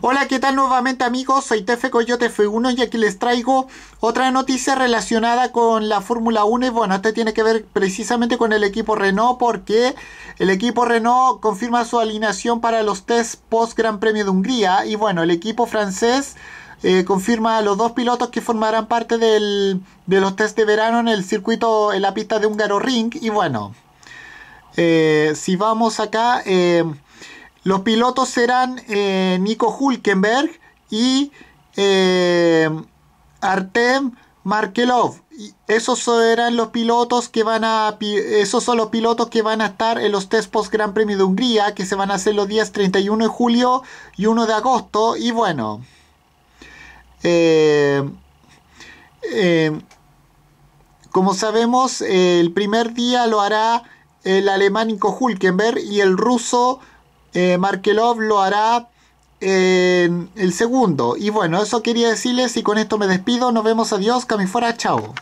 Hola, ¿qué tal nuevamente amigos? Soy Tefe Coyote F1 y aquí les traigo otra noticia relacionada con la Fórmula 1 y bueno, esto tiene que ver precisamente con el equipo Renault porque el equipo Renault confirma su alineación para los test post Gran Premio de Hungría y bueno, el equipo francés eh, confirma a los dos pilotos que formarán parte de los test de verano en el circuito, en la pista de Húngaro Ring y bueno, eh, si vamos acá... Eh, los pilotos serán eh, Nico Hulkenberg y eh, Artem Markelov. Esos serán los pilotos que van a esos son los pilotos que van a estar en los test post Gran Premio de Hungría que se van a hacer los días 31 de julio y 1 de agosto y bueno eh, como sabemos el primer día lo hará el alemán Nico Hulkenberg y el ruso eh, Markelov lo hará en el segundo. Y bueno, eso quería decirles y con esto me despido. Nos vemos, adiós, cami fuera, chao.